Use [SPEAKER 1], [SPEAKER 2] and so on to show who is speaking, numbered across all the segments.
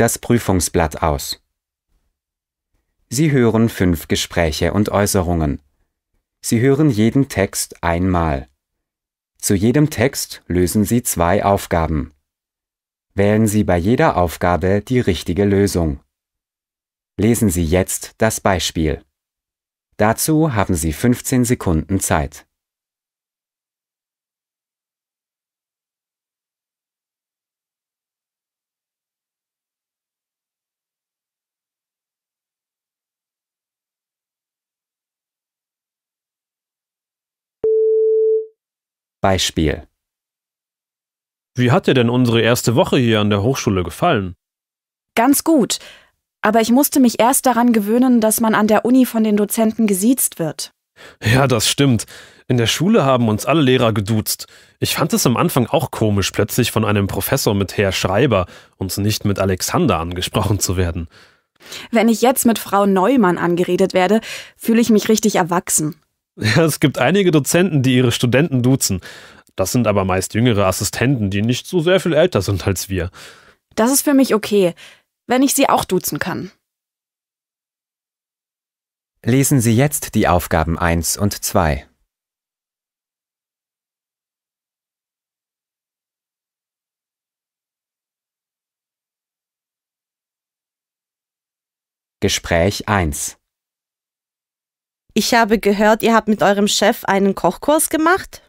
[SPEAKER 1] das Prüfungsblatt aus. Sie hören fünf Gespräche und Äußerungen. Sie hören jeden Text einmal. Zu jedem Text lösen Sie zwei Aufgaben. Wählen Sie bei jeder Aufgabe die richtige Lösung. Lesen Sie jetzt das Beispiel. Dazu haben Sie 15 Sekunden Zeit.
[SPEAKER 2] Beispiel. Wie hat dir denn unsere erste Woche hier an der Hochschule gefallen?
[SPEAKER 3] Ganz gut, aber ich musste mich erst daran gewöhnen, dass man an der Uni von den Dozenten gesiezt wird.
[SPEAKER 2] Ja, das stimmt. In der Schule haben uns alle Lehrer geduzt. Ich fand es am Anfang auch komisch, plötzlich von einem Professor mit Herr Schreiber und nicht mit Alexander angesprochen zu werden.
[SPEAKER 3] Wenn ich jetzt mit Frau Neumann angeredet werde, fühle ich mich richtig erwachsen.
[SPEAKER 2] Es gibt einige Dozenten, die ihre Studenten duzen. Das sind aber meist jüngere Assistenten, die nicht so sehr viel älter sind als wir.
[SPEAKER 3] Das ist für mich okay, wenn ich sie auch duzen kann.
[SPEAKER 1] Lesen Sie jetzt die Aufgaben 1 und 2. Gespräch 1
[SPEAKER 3] ich habe gehört, ihr habt mit eurem Chef einen Kochkurs gemacht.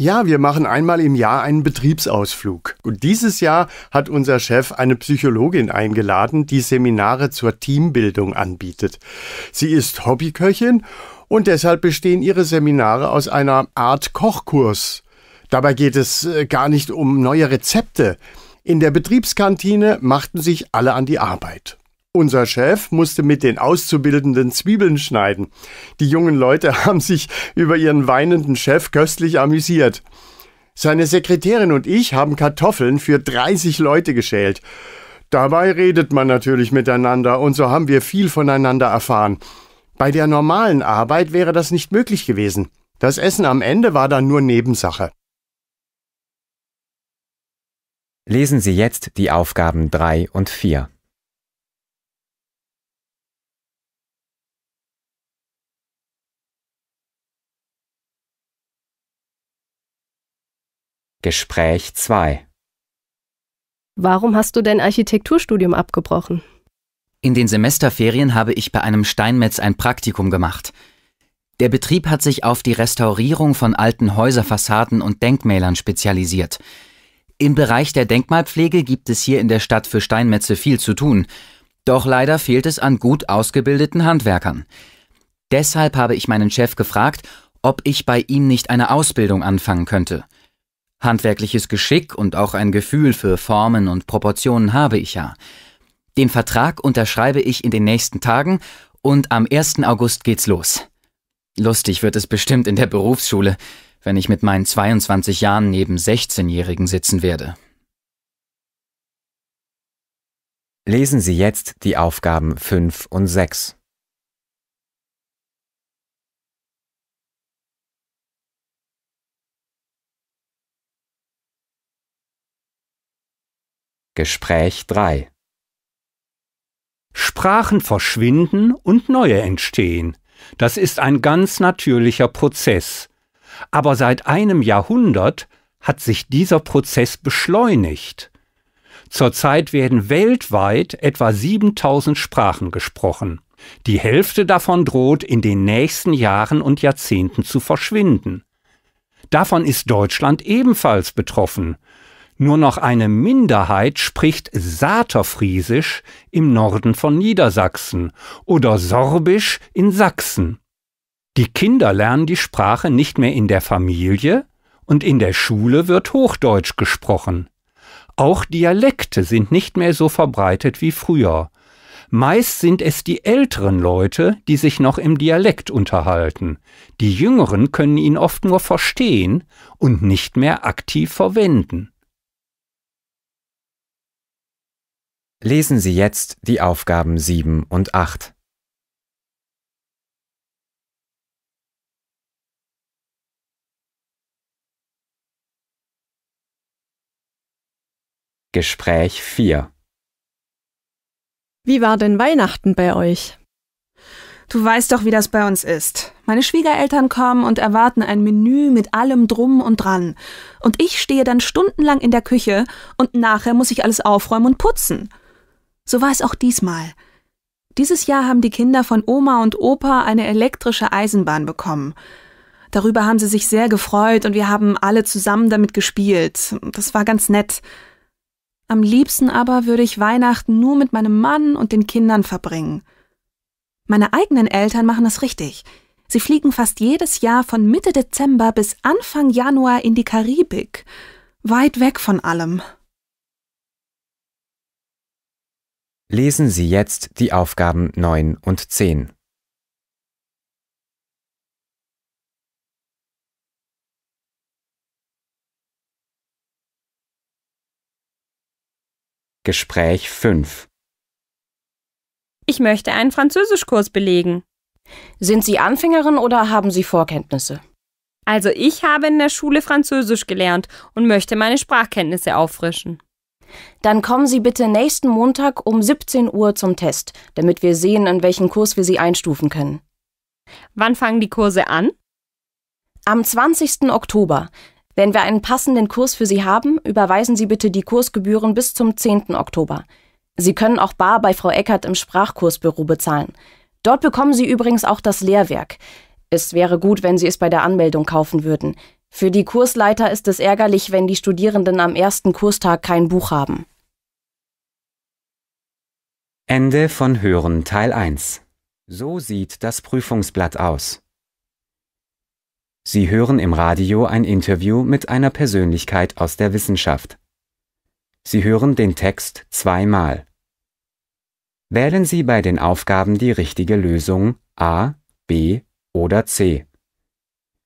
[SPEAKER 4] Ja, wir machen einmal im Jahr einen Betriebsausflug. Und dieses Jahr hat unser Chef eine Psychologin eingeladen, die Seminare zur Teambildung anbietet. Sie ist Hobbyköchin und deshalb bestehen ihre Seminare aus einer Art Kochkurs. Dabei geht es äh, gar nicht um neue Rezepte. In der Betriebskantine machten sich alle an die Arbeit. Unser Chef musste mit den Auszubildenden Zwiebeln schneiden. Die jungen Leute haben sich über ihren weinenden Chef köstlich amüsiert. Seine Sekretärin und ich haben Kartoffeln für 30 Leute geschält. Dabei redet man natürlich miteinander und so haben wir viel voneinander erfahren. Bei der normalen Arbeit wäre das nicht möglich gewesen. Das Essen am Ende war dann nur Nebensache. Lesen Sie jetzt die
[SPEAKER 1] Aufgaben 3 und 4. Gespräch 2
[SPEAKER 5] Warum hast du dein Architekturstudium abgebrochen?
[SPEAKER 6] In den Semesterferien habe ich bei einem Steinmetz ein Praktikum gemacht. Der Betrieb hat sich auf die Restaurierung von alten Häuserfassaden und Denkmälern spezialisiert. Im Bereich der Denkmalpflege gibt es hier in der Stadt für Steinmetze viel zu tun, doch leider fehlt es an gut ausgebildeten Handwerkern. Deshalb habe ich meinen Chef gefragt, ob ich bei ihm nicht eine Ausbildung anfangen könnte. Handwerkliches Geschick und auch ein Gefühl für Formen und Proportionen habe ich ja. Den Vertrag unterschreibe ich in den nächsten Tagen und am 1. August geht's los. Lustig wird es bestimmt in der Berufsschule, wenn ich mit meinen 22 Jahren neben 16-Jährigen sitzen werde.
[SPEAKER 1] Lesen Sie jetzt die Aufgaben 5 und 6. Gespräch 3 Sprachen verschwinden und neue entstehen. Das ist ein ganz natürlicher Prozess. Aber seit einem Jahrhundert hat sich dieser Prozess beschleunigt. Zurzeit werden weltweit etwa 7000 Sprachen gesprochen. Die Hälfte davon droht in den nächsten Jahren und Jahrzehnten zu verschwinden. Davon ist Deutschland ebenfalls betroffen. Nur noch eine Minderheit spricht Saterfriesisch im Norden von Niedersachsen oder Sorbisch in Sachsen. Die Kinder lernen die Sprache nicht mehr in der Familie und in der Schule wird Hochdeutsch gesprochen. Auch Dialekte sind nicht mehr so verbreitet wie früher. Meist sind es die älteren Leute, die sich noch im Dialekt unterhalten. Die jüngeren können ihn oft nur verstehen und nicht mehr aktiv verwenden. Lesen Sie jetzt die Aufgaben 7 und 8. Gespräch 4
[SPEAKER 3] Wie war denn Weihnachten bei euch? Du weißt doch, wie das bei uns ist. Meine Schwiegereltern kommen und erwarten ein Menü mit allem drum und dran. Und ich stehe dann stundenlang in der Küche und nachher muss ich alles aufräumen und putzen. So war es auch diesmal. Dieses Jahr haben die Kinder von Oma und Opa eine elektrische Eisenbahn bekommen. Darüber haben sie sich sehr gefreut und wir haben alle zusammen damit gespielt. Das war ganz nett. Am liebsten aber würde ich Weihnachten nur mit meinem Mann und den Kindern verbringen. Meine eigenen Eltern machen das richtig. Sie fliegen fast jedes Jahr von Mitte Dezember bis Anfang Januar in die Karibik, weit weg von allem.
[SPEAKER 1] Lesen Sie jetzt die Aufgaben 9 und 10. Gespräch 5
[SPEAKER 5] Ich möchte einen Französischkurs belegen. Sind Sie Anfängerin oder haben Sie Vorkenntnisse? Also ich habe in der Schule Französisch gelernt und möchte meine Sprachkenntnisse auffrischen. Dann kommen Sie bitte nächsten Montag um 17 Uhr zum Test, damit wir sehen, in welchen Kurs wir Sie einstufen können. Wann fangen die Kurse an? Am 20. Oktober. Wenn wir einen passenden Kurs für Sie haben, überweisen Sie bitte die Kursgebühren bis zum 10. Oktober. Sie können auch bar bei Frau Eckert im Sprachkursbüro bezahlen. Dort bekommen Sie übrigens auch das Lehrwerk. Es wäre gut, wenn Sie es bei der Anmeldung kaufen würden. Für die Kursleiter ist es ärgerlich, wenn die Studierenden am ersten Kurstag kein Buch haben.
[SPEAKER 1] Ende von Hören Teil 1 So sieht das Prüfungsblatt aus. Sie hören im Radio ein Interview mit einer Persönlichkeit aus der Wissenschaft. Sie hören den Text zweimal. Wählen Sie bei den Aufgaben die richtige Lösung A, B oder C.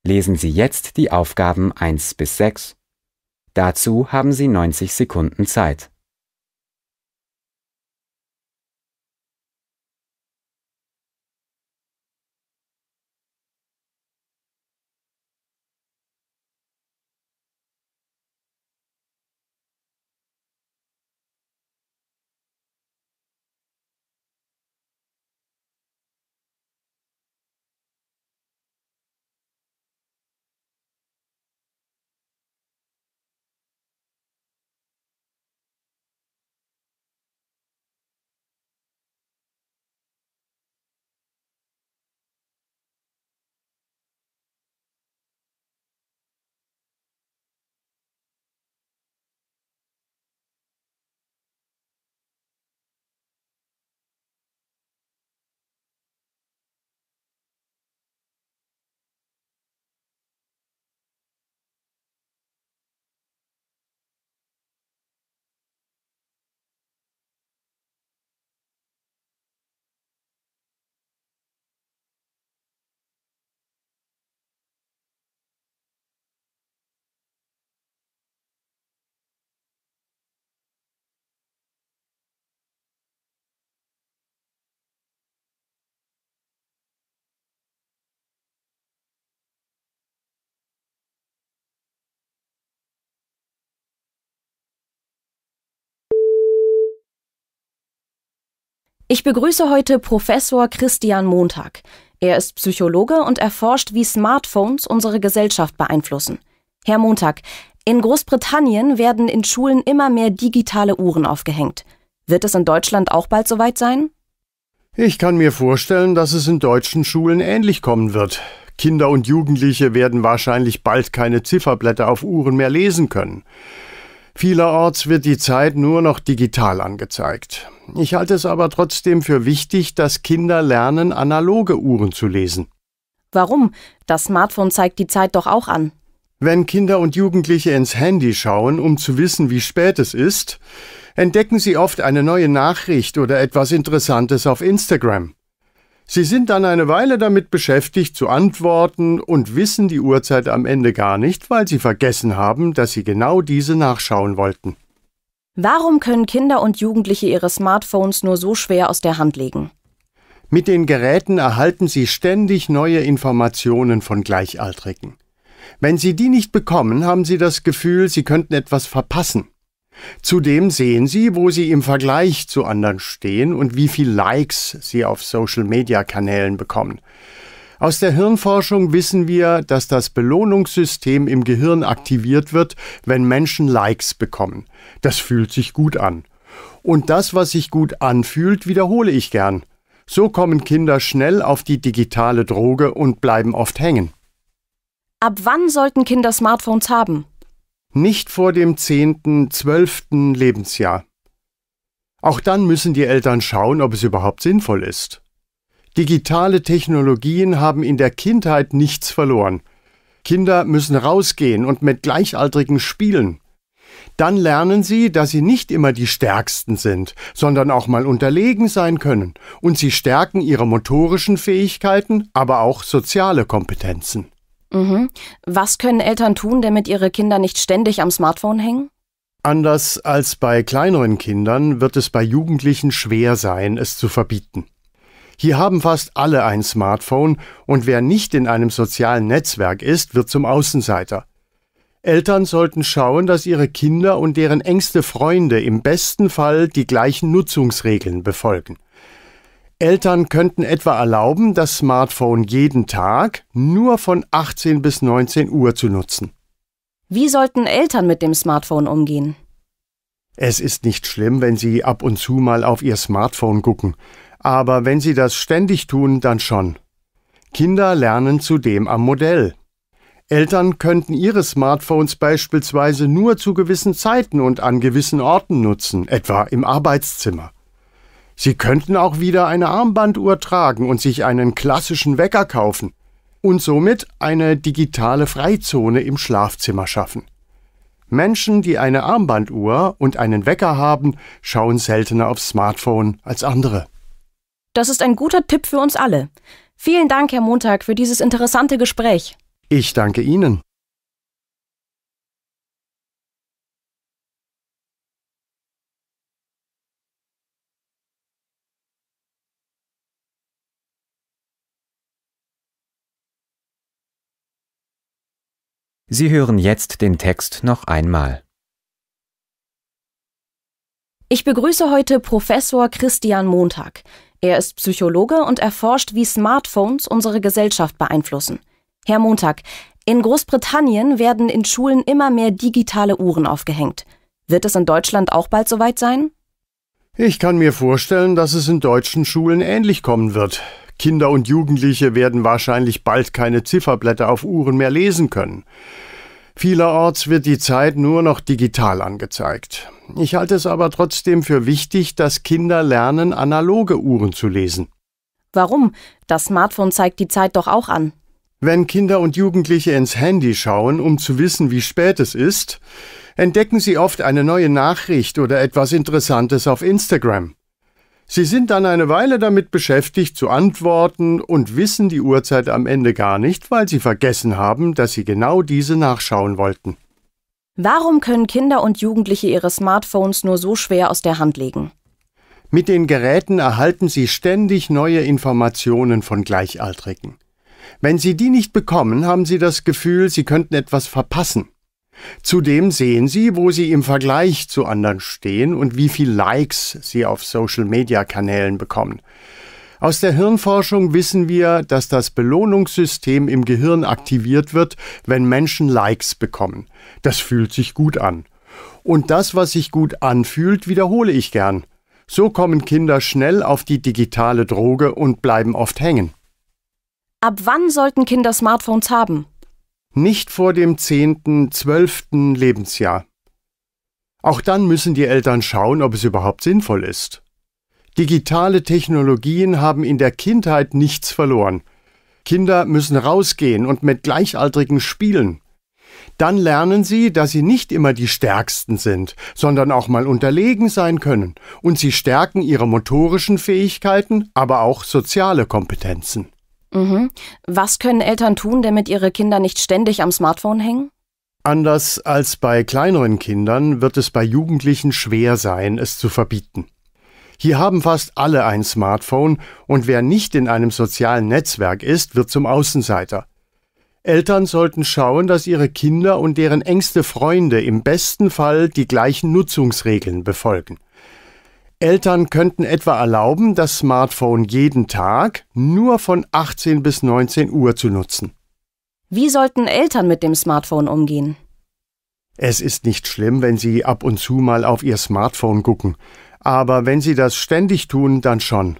[SPEAKER 1] Lesen Sie jetzt die Aufgaben 1 bis 6. Dazu haben Sie 90 Sekunden Zeit.
[SPEAKER 5] Ich begrüße heute Professor Christian Montag. Er ist Psychologe und erforscht, wie Smartphones unsere Gesellschaft beeinflussen. Herr Montag, in Großbritannien werden in Schulen immer mehr digitale Uhren aufgehängt. Wird es in Deutschland auch bald soweit sein?
[SPEAKER 4] Ich kann mir vorstellen, dass es in deutschen Schulen ähnlich kommen wird. Kinder und Jugendliche werden wahrscheinlich bald keine Zifferblätter auf Uhren mehr lesen können. Vielerorts wird die Zeit nur noch digital angezeigt. Ich halte es aber trotzdem für wichtig, dass Kinder lernen, analoge Uhren zu lesen.
[SPEAKER 5] Warum? Das Smartphone zeigt die Zeit doch auch an.
[SPEAKER 4] Wenn Kinder und Jugendliche ins Handy schauen, um zu wissen, wie spät es ist, entdecken sie oft eine neue Nachricht oder etwas Interessantes auf Instagram. Sie sind dann eine Weile damit beschäftigt zu antworten und wissen die Uhrzeit am Ende gar nicht, weil sie vergessen haben, dass sie genau diese nachschauen wollten.
[SPEAKER 5] Warum können Kinder und Jugendliche ihre Smartphones nur so schwer aus der Hand legen?
[SPEAKER 4] Mit den Geräten erhalten sie ständig neue Informationen von Gleichaltrigen. Wenn sie die nicht bekommen, haben sie das Gefühl, sie könnten etwas verpassen. Zudem sehen Sie, wo Sie im Vergleich zu anderen stehen und wie viel Likes Sie auf Social-Media-Kanälen bekommen. Aus der Hirnforschung wissen wir, dass das Belohnungssystem im Gehirn aktiviert wird, wenn Menschen Likes bekommen. Das fühlt sich gut an. Und das, was sich gut anfühlt, wiederhole ich gern. So kommen Kinder schnell auf die digitale Droge und bleiben oft hängen.
[SPEAKER 5] Ab wann sollten Kinder Smartphones haben?
[SPEAKER 4] nicht vor dem zehnten, zwölften Lebensjahr. Auch dann müssen die Eltern schauen, ob es überhaupt sinnvoll ist. Digitale Technologien haben in der Kindheit nichts verloren. Kinder müssen rausgehen und mit Gleichaltrigen spielen. Dann lernen sie, dass sie nicht immer die Stärksten sind, sondern auch mal unterlegen sein können, und sie stärken ihre motorischen Fähigkeiten, aber auch soziale Kompetenzen.
[SPEAKER 5] Mhm. Was können Eltern tun, damit ihre Kinder nicht ständig am Smartphone hängen?
[SPEAKER 4] Anders als bei kleineren Kindern wird es bei Jugendlichen schwer sein, es zu verbieten. Hier haben fast alle ein Smartphone und wer nicht in einem sozialen Netzwerk ist, wird zum Außenseiter. Eltern sollten schauen, dass ihre Kinder und deren engste Freunde im besten Fall die gleichen Nutzungsregeln befolgen. Eltern könnten etwa erlauben, das Smartphone jeden Tag nur von 18 bis 19 Uhr zu nutzen.
[SPEAKER 5] Wie sollten Eltern mit dem Smartphone umgehen?
[SPEAKER 4] Es ist nicht schlimm, wenn sie ab und zu mal auf ihr Smartphone gucken, aber wenn sie das ständig tun, dann schon. Kinder lernen zudem am Modell. Eltern könnten ihre Smartphones beispielsweise nur zu gewissen Zeiten und an gewissen Orten nutzen, etwa im Arbeitszimmer. Sie könnten auch wieder eine Armbanduhr tragen und sich einen klassischen Wecker kaufen und somit eine digitale Freizone im Schlafzimmer schaffen. Menschen, die eine Armbanduhr und einen Wecker haben, schauen seltener aufs Smartphone als andere.
[SPEAKER 5] Das ist ein guter Tipp für uns alle. Vielen Dank, Herr Montag, für dieses interessante Gespräch.
[SPEAKER 4] Ich danke Ihnen.
[SPEAKER 1] Sie hören jetzt den Text noch einmal.
[SPEAKER 5] Ich begrüße heute Professor Christian Montag. Er ist Psychologe und erforscht, wie Smartphones unsere Gesellschaft beeinflussen. Herr Montag, in Großbritannien werden in Schulen immer mehr digitale Uhren aufgehängt. Wird es in Deutschland auch bald soweit sein?
[SPEAKER 4] Ich kann mir vorstellen, dass es in deutschen Schulen ähnlich kommen wird. Kinder und Jugendliche werden wahrscheinlich bald keine Zifferblätter auf Uhren mehr lesen können. Vielerorts wird die Zeit nur noch digital angezeigt. Ich halte es aber trotzdem für wichtig, dass Kinder lernen, analoge Uhren zu lesen.
[SPEAKER 5] Warum? Das Smartphone zeigt die Zeit doch auch an.
[SPEAKER 4] Wenn Kinder und Jugendliche ins Handy schauen, um zu wissen, wie spät es ist, entdecken sie oft eine neue Nachricht oder etwas Interessantes auf Instagram. Sie sind dann eine Weile damit beschäftigt zu antworten und wissen die Uhrzeit am Ende gar nicht, weil sie vergessen haben, dass sie genau diese nachschauen wollten.
[SPEAKER 5] Warum können Kinder und Jugendliche ihre Smartphones nur so schwer aus der Hand legen?
[SPEAKER 4] Mit den Geräten erhalten sie ständig neue Informationen von Gleichaltrigen. Wenn sie die nicht bekommen, haben sie das Gefühl, sie könnten etwas verpassen. Zudem sehen Sie, wo Sie im Vergleich zu anderen stehen und wie viel Likes Sie auf Social-Media-Kanälen bekommen. Aus der Hirnforschung wissen wir, dass das Belohnungssystem im Gehirn aktiviert wird, wenn Menschen Likes bekommen. Das fühlt sich gut an. Und das, was sich gut anfühlt, wiederhole ich gern. So kommen Kinder schnell auf die digitale Droge und bleiben oft hängen.
[SPEAKER 5] Ab wann sollten Kinder Smartphones haben?
[SPEAKER 4] nicht vor dem zehnten, zwölften Lebensjahr. Auch dann müssen die Eltern schauen, ob es überhaupt sinnvoll ist. Digitale Technologien haben in der Kindheit nichts verloren. Kinder müssen rausgehen und mit Gleichaltrigen spielen. Dann lernen sie, dass sie nicht immer die Stärksten sind, sondern auch mal unterlegen sein können, und sie stärken ihre motorischen Fähigkeiten, aber auch soziale Kompetenzen.
[SPEAKER 5] Mhm. Was können Eltern tun, damit ihre Kinder nicht ständig am Smartphone hängen?
[SPEAKER 4] Anders als bei kleineren Kindern wird es bei Jugendlichen schwer sein, es zu verbieten. Hier haben fast alle ein Smartphone und wer nicht in einem sozialen Netzwerk ist, wird zum Außenseiter. Eltern sollten schauen, dass ihre Kinder und deren engste Freunde im besten Fall die gleichen Nutzungsregeln befolgen. Eltern könnten etwa erlauben, das Smartphone jeden Tag nur von 18 bis 19 Uhr zu nutzen.
[SPEAKER 5] Wie sollten Eltern mit dem Smartphone umgehen?
[SPEAKER 4] Es ist nicht schlimm, wenn sie ab und zu mal auf ihr Smartphone gucken, aber wenn sie das ständig tun, dann schon.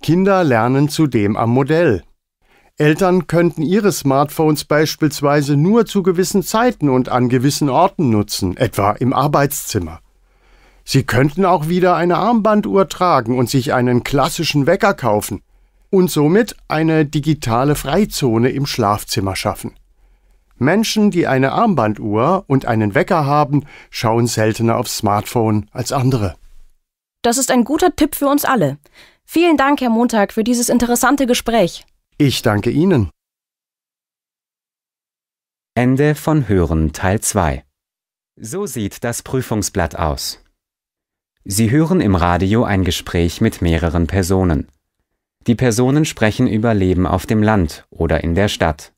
[SPEAKER 4] Kinder lernen zudem am Modell. Eltern könnten ihre Smartphones beispielsweise nur zu gewissen Zeiten und an gewissen Orten nutzen, etwa im Arbeitszimmer. Sie könnten auch wieder eine Armbanduhr tragen und sich einen klassischen Wecker kaufen und somit eine digitale Freizone im Schlafzimmer schaffen. Menschen, die eine Armbanduhr und einen Wecker haben, schauen seltener aufs Smartphone als andere.
[SPEAKER 5] Das ist ein guter Tipp für uns alle. Vielen Dank, Herr Montag, für dieses interessante Gespräch.
[SPEAKER 1] Ich danke Ihnen. Ende von Hören Teil 2. So sieht das Prüfungsblatt aus. Sie hören im Radio ein Gespräch mit mehreren Personen. Die Personen sprechen über Leben auf dem Land oder in der Stadt.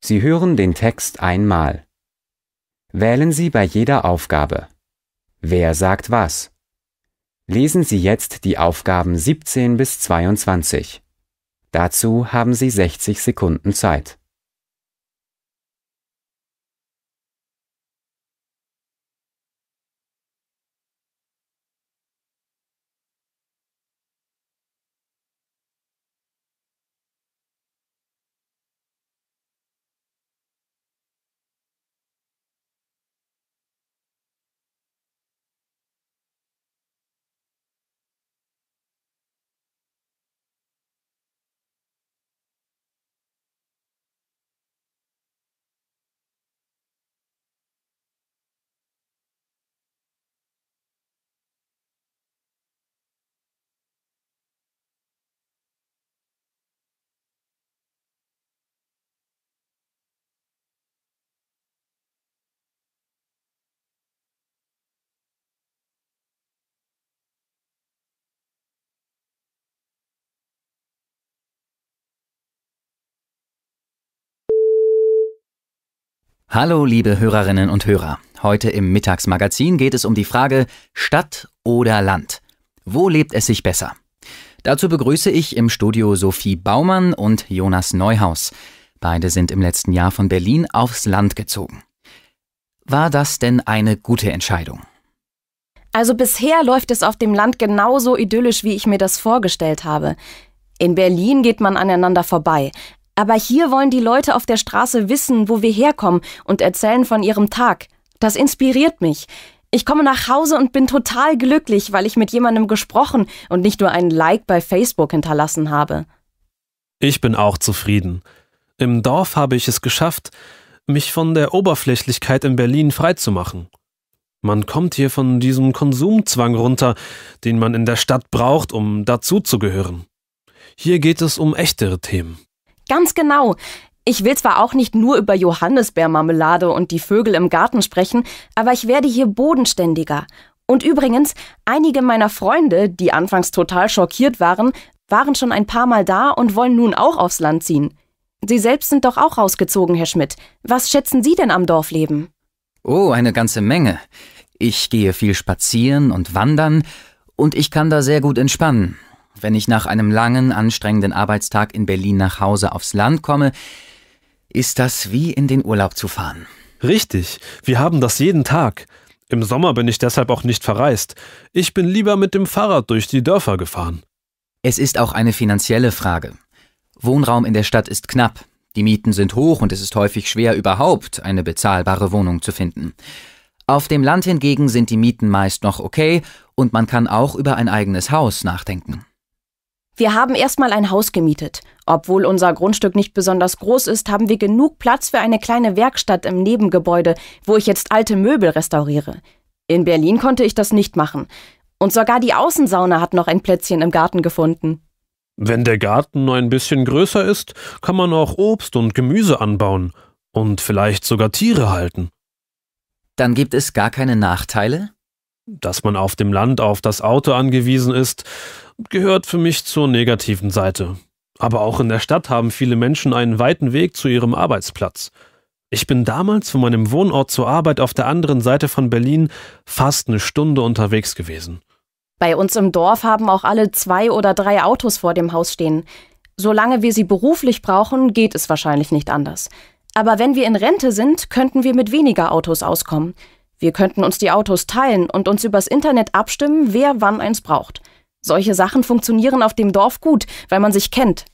[SPEAKER 1] Sie hören den Text einmal. Wählen Sie bei jeder Aufgabe. Wer sagt was? Lesen Sie jetzt die Aufgaben 17 bis 22. Dazu haben Sie 60 Sekunden Zeit.
[SPEAKER 6] Hallo liebe Hörerinnen und Hörer. Heute im Mittagsmagazin geht es um die Frage Stadt oder Land. Wo lebt es sich besser? Dazu begrüße ich im Studio Sophie Baumann und Jonas Neuhaus. Beide sind im letzten Jahr von Berlin aufs Land gezogen. War das denn eine gute Entscheidung?
[SPEAKER 5] Also bisher läuft es auf dem Land genauso idyllisch, wie ich mir das vorgestellt habe. In Berlin geht man aneinander vorbei. Aber hier wollen die Leute auf der Straße wissen, wo wir herkommen und erzählen von ihrem Tag. Das inspiriert mich. Ich komme nach Hause und bin total glücklich, weil ich mit jemandem gesprochen und nicht nur ein Like bei Facebook hinterlassen habe.
[SPEAKER 2] Ich bin auch zufrieden. Im Dorf habe ich es geschafft, mich von der Oberflächlichkeit in Berlin freizumachen. Man kommt hier von diesem Konsumzwang runter, den man in der Stadt braucht, um dazuzugehören. Hier geht es um echtere Themen.
[SPEAKER 5] Ganz genau. Ich will zwar auch nicht nur über Johannisbeermarmelade und die Vögel im Garten sprechen, aber ich werde hier bodenständiger. Und übrigens, einige meiner Freunde, die anfangs total schockiert waren, waren schon ein paar Mal da und wollen nun auch aufs Land ziehen. Sie selbst sind doch auch rausgezogen, Herr Schmidt. Was schätzen Sie denn am Dorfleben?
[SPEAKER 6] Oh, eine ganze Menge. Ich gehe viel spazieren und wandern, und ich kann da sehr gut entspannen. Wenn ich nach einem langen, anstrengenden Arbeitstag in Berlin nach
[SPEAKER 2] Hause aufs Land komme, ist das wie in den Urlaub zu fahren. Richtig, wir haben das jeden Tag. Im Sommer bin ich deshalb auch nicht verreist. Ich bin lieber mit dem Fahrrad durch die Dörfer gefahren. Es ist auch eine finanzielle Frage. Wohnraum
[SPEAKER 6] in der Stadt ist knapp, die Mieten sind hoch und es ist häufig schwer überhaupt eine bezahlbare Wohnung zu finden. Auf dem Land hingegen sind die Mieten meist noch okay und man kann auch über ein eigenes Haus nachdenken.
[SPEAKER 5] Wir haben erstmal ein Haus gemietet. Obwohl unser Grundstück nicht besonders groß ist, haben wir genug Platz für eine kleine Werkstatt im Nebengebäude, wo ich jetzt alte Möbel restauriere. In Berlin konnte ich das nicht machen. Und sogar die Außensauna hat noch ein Plätzchen im Garten gefunden.
[SPEAKER 2] Wenn der Garten ein bisschen größer ist, kann man auch Obst und Gemüse anbauen und vielleicht sogar Tiere halten. Dann gibt es gar keine Nachteile? Dass man auf dem Land auf das Auto angewiesen ist, gehört für mich zur negativen Seite. Aber auch in der Stadt haben viele Menschen einen weiten Weg zu ihrem Arbeitsplatz. Ich bin damals von meinem Wohnort zur Arbeit auf der anderen Seite von Berlin fast eine Stunde unterwegs gewesen.
[SPEAKER 5] Bei uns im Dorf haben auch alle zwei oder drei Autos vor dem Haus stehen. Solange wir sie beruflich brauchen, geht es wahrscheinlich nicht anders. Aber wenn wir in Rente sind, könnten wir mit weniger Autos auskommen. Wir könnten uns die Autos teilen und uns übers Internet abstimmen, wer wann eins braucht. Solche Sachen funktionieren auf dem Dorf gut, weil man sich kennt.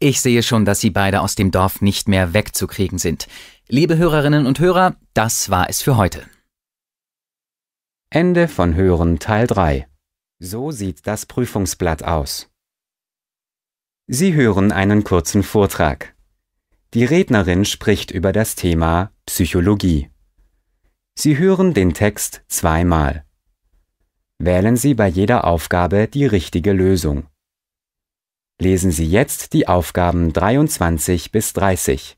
[SPEAKER 5] Ich
[SPEAKER 6] sehe schon, dass Sie beide aus dem Dorf nicht mehr wegzukriegen sind. Liebe Hörerinnen und Hörer, das
[SPEAKER 1] war es für heute. Ende von Hören Teil 3. So sieht das Prüfungsblatt aus. Sie hören einen kurzen Vortrag. Die Rednerin spricht über das Thema Psychologie. Sie hören den Text zweimal. Wählen Sie bei jeder Aufgabe die richtige Lösung. Lesen Sie jetzt die Aufgaben 23 bis 30.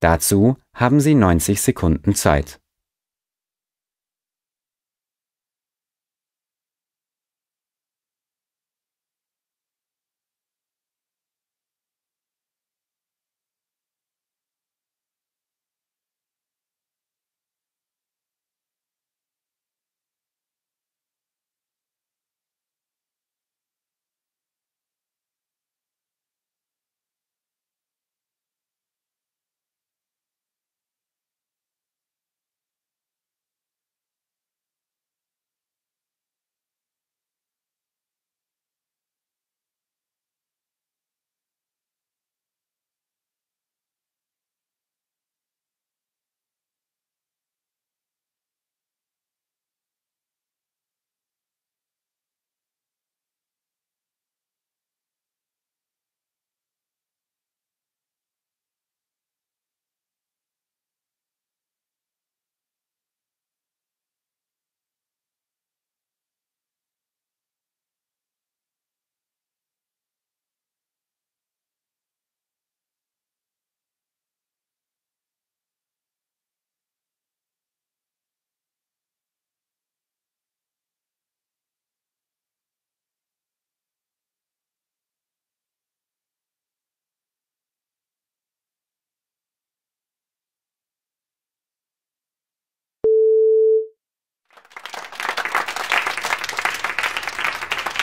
[SPEAKER 1] Dazu haben Sie 90 Sekunden Zeit.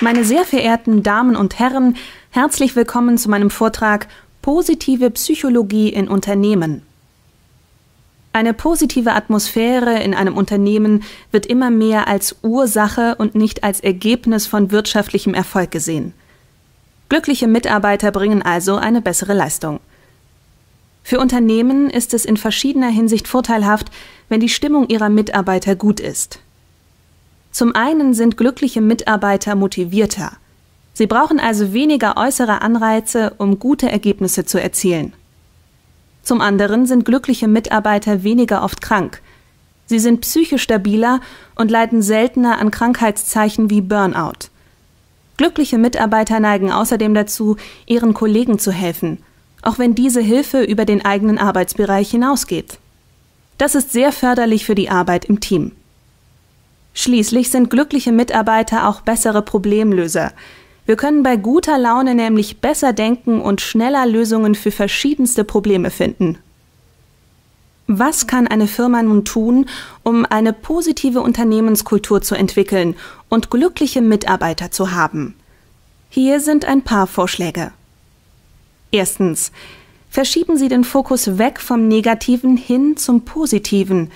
[SPEAKER 3] Meine sehr verehrten Damen und Herren, herzlich willkommen zu meinem Vortrag Positive Psychologie in Unternehmen. Eine positive Atmosphäre in einem Unternehmen wird immer mehr als Ursache und nicht als Ergebnis von wirtschaftlichem Erfolg gesehen. Glückliche Mitarbeiter bringen also eine bessere Leistung. Für Unternehmen ist es in verschiedener Hinsicht vorteilhaft, wenn die Stimmung ihrer Mitarbeiter gut ist. Zum einen sind glückliche Mitarbeiter motivierter. Sie brauchen also weniger äußere Anreize, um gute Ergebnisse zu erzielen. Zum anderen sind glückliche Mitarbeiter weniger oft krank. Sie sind psychisch stabiler und leiden seltener an Krankheitszeichen wie Burnout. Glückliche Mitarbeiter neigen außerdem dazu, ihren Kollegen zu helfen, auch wenn diese Hilfe über den eigenen Arbeitsbereich hinausgeht. Das ist sehr förderlich für die Arbeit im Team. Schließlich sind glückliche Mitarbeiter auch bessere Problemlöser. Wir können bei guter Laune nämlich besser denken und schneller Lösungen für verschiedenste Probleme finden. Was kann eine Firma nun tun, um eine positive Unternehmenskultur zu entwickeln und glückliche Mitarbeiter zu haben? Hier sind ein paar Vorschläge. Erstens. Verschieben Sie den Fokus weg vom Negativen hin zum Positiven.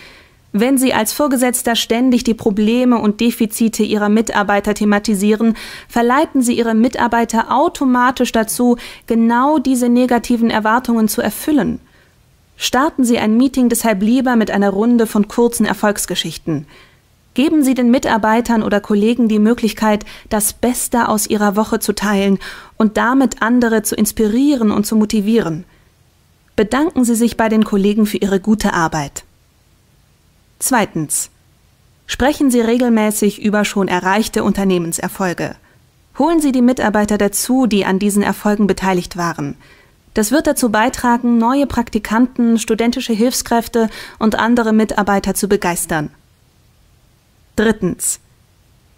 [SPEAKER 3] Wenn Sie als Vorgesetzter ständig die Probleme und Defizite Ihrer Mitarbeiter thematisieren, verleiten Sie Ihre Mitarbeiter automatisch dazu, genau diese negativen Erwartungen zu erfüllen. Starten Sie ein Meeting deshalb lieber mit einer Runde von kurzen Erfolgsgeschichten. Geben Sie den Mitarbeitern oder Kollegen die Möglichkeit, das Beste aus ihrer Woche zu teilen und damit andere zu inspirieren und zu motivieren. Bedanken Sie sich bei den Kollegen für ihre gute Arbeit. Zweitens. Sprechen Sie regelmäßig über schon erreichte Unternehmenserfolge. Holen Sie die Mitarbeiter dazu, die an diesen Erfolgen beteiligt waren. Das wird dazu beitragen, neue Praktikanten, studentische Hilfskräfte und andere Mitarbeiter zu begeistern. Drittens.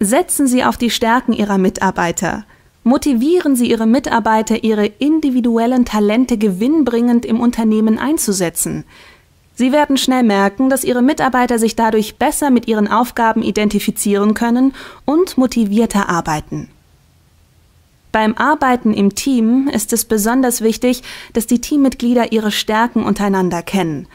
[SPEAKER 3] Setzen Sie auf die Stärken Ihrer Mitarbeiter. Motivieren Sie Ihre Mitarbeiter, ihre individuellen Talente gewinnbringend im Unternehmen einzusetzen. Sie werden schnell merken, dass Ihre Mitarbeiter sich dadurch besser mit ihren Aufgaben identifizieren können und motivierter arbeiten. Beim Arbeiten im Team ist es besonders wichtig, dass die Teammitglieder ihre Stärken untereinander kennen.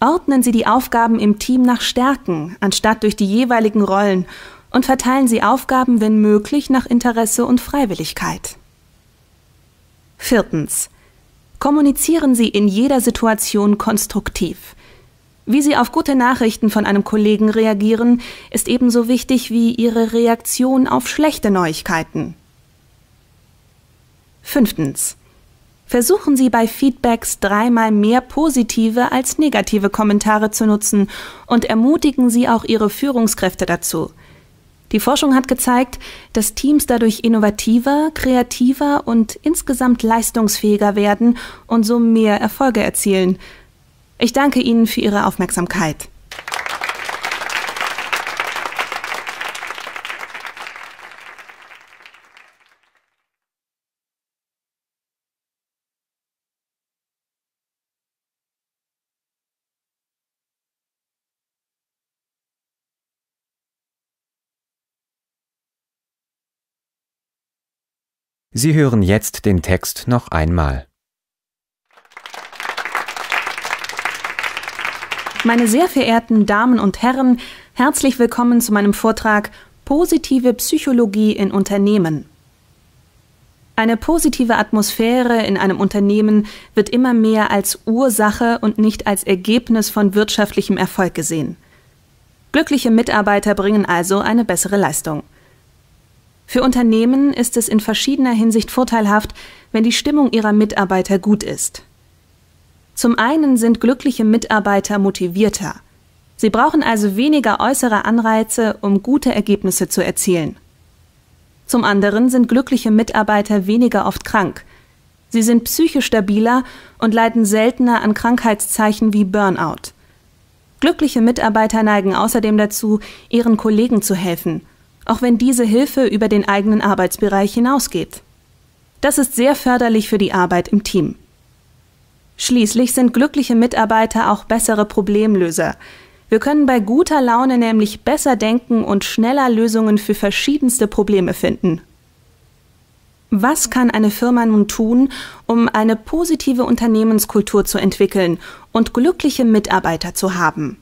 [SPEAKER 3] Ordnen Sie die Aufgaben im Team nach Stärken, anstatt durch die jeweiligen Rollen, und verteilen Sie Aufgaben, wenn möglich, nach Interesse und Freiwilligkeit. Viertens. Kommunizieren Sie in jeder Situation konstruktiv. Wie Sie auf gute Nachrichten von einem Kollegen reagieren, ist ebenso wichtig wie Ihre Reaktion auf schlechte Neuigkeiten. Fünftens. Versuchen Sie bei Feedbacks dreimal mehr positive als negative Kommentare zu nutzen und ermutigen Sie auch Ihre Führungskräfte dazu. Die Forschung hat gezeigt, dass Teams dadurch innovativer, kreativer und insgesamt leistungsfähiger werden und so mehr Erfolge erzielen. Ich danke Ihnen für Ihre Aufmerksamkeit.
[SPEAKER 1] Sie hören jetzt den Text noch einmal.
[SPEAKER 3] Meine sehr verehrten Damen und Herren, herzlich willkommen zu meinem Vortrag Positive Psychologie in Unternehmen. Eine positive Atmosphäre in einem Unternehmen wird immer mehr als Ursache und nicht als Ergebnis von wirtschaftlichem Erfolg gesehen. Glückliche Mitarbeiter bringen also eine bessere Leistung. Für Unternehmen ist es in verschiedener Hinsicht vorteilhaft, wenn die Stimmung ihrer Mitarbeiter gut ist. Zum einen sind glückliche Mitarbeiter motivierter. Sie brauchen also weniger äußere Anreize, um gute Ergebnisse zu erzielen. Zum anderen sind glückliche Mitarbeiter weniger oft krank. Sie sind psychisch stabiler und leiden seltener an Krankheitszeichen wie Burnout. Glückliche Mitarbeiter neigen außerdem dazu, ihren Kollegen zu helfen, auch wenn diese Hilfe über den eigenen Arbeitsbereich hinausgeht. Das ist sehr förderlich für die Arbeit im Team. Schließlich sind glückliche Mitarbeiter auch bessere Problemlöser. Wir können bei guter Laune nämlich besser denken und schneller Lösungen für verschiedenste Probleme finden. Was kann eine Firma nun tun, um eine positive Unternehmenskultur zu entwickeln und glückliche Mitarbeiter zu haben?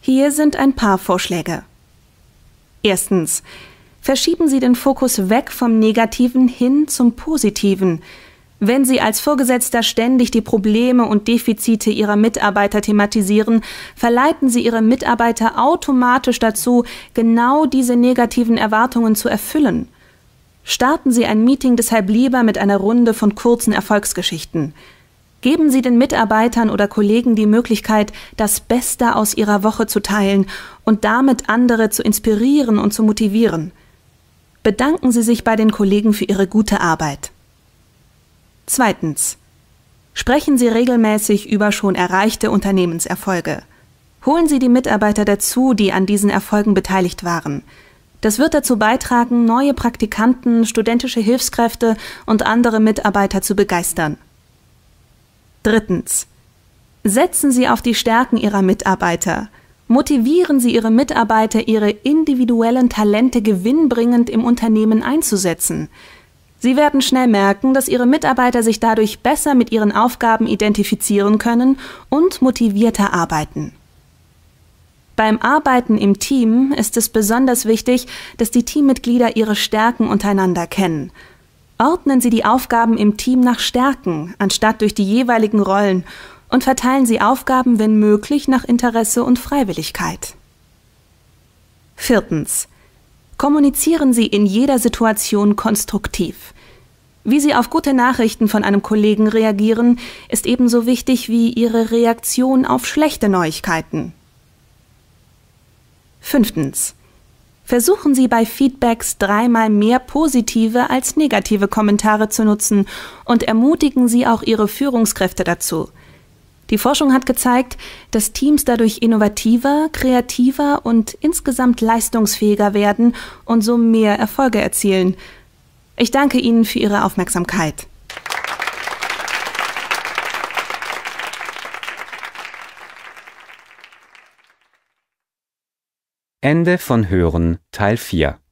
[SPEAKER 3] Hier sind ein paar Vorschläge. Erstens. Verschieben Sie den Fokus weg vom Negativen hin zum Positiven. Wenn Sie als Vorgesetzter ständig die Probleme und Defizite Ihrer Mitarbeiter thematisieren, verleiten Sie Ihre Mitarbeiter automatisch dazu, genau diese negativen Erwartungen zu erfüllen. Starten Sie ein Meeting deshalb lieber mit einer Runde von kurzen Erfolgsgeschichten. Geben Sie den Mitarbeitern oder Kollegen die Möglichkeit, das Beste aus ihrer Woche zu teilen und damit andere zu inspirieren und zu motivieren. Bedanken Sie sich bei den Kollegen für ihre gute Arbeit. Zweitens. Sprechen Sie regelmäßig über schon erreichte Unternehmenserfolge. Holen Sie die Mitarbeiter dazu, die an diesen Erfolgen beteiligt waren. Das wird dazu beitragen, neue Praktikanten, studentische Hilfskräfte und andere Mitarbeiter zu begeistern. Drittens. Setzen Sie auf die Stärken Ihrer Mitarbeiter. Motivieren Sie Ihre Mitarbeiter, ihre individuellen Talente gewinnbringend im Unternehmen einzusetzen. Sie werden schnell merken, dass Ihre Mitarbeiter sich dadurch besser mit ihren Aufgaben identifizieren können und motivierter arbeiten. Beim Arbeiten im Team ist es besonders wichtig, dass die Teammitglieder ihre Stärken untereinander kennen. Ordnen Sie die Aufgaben im Team nach Stärken, anstatt durch die jeweiligen Rollen, und verteilen Sie Aufgaben, wenn möglich, nach Interesse und Freiwilligkeit. Viertens kommunizieren Sie in jeder Situation konstruktiv. Wie Sie auf gute Nachrichten von einem Kollegen reagieren, ist ebenso wichtig wie Ihre Reaktion auf schlechte Neuigkeiten. Fünftens. Versuchen Sie bei Feedbacks dreimal mehr positive als negative Kommentare zu nutzen und ermutigen Sie auch Ihre Führungskräfte dazu – die Forschung hat gezeigt, dass Teams dadurch innovativer, kreativer und insgesamt leistungsfähiger werden und so mehr Erfolge erzielen. Ich danke Ihnen für Ihre Aufmerksamkeit.
[SPEAKER 1] Ende von Hören Teil 4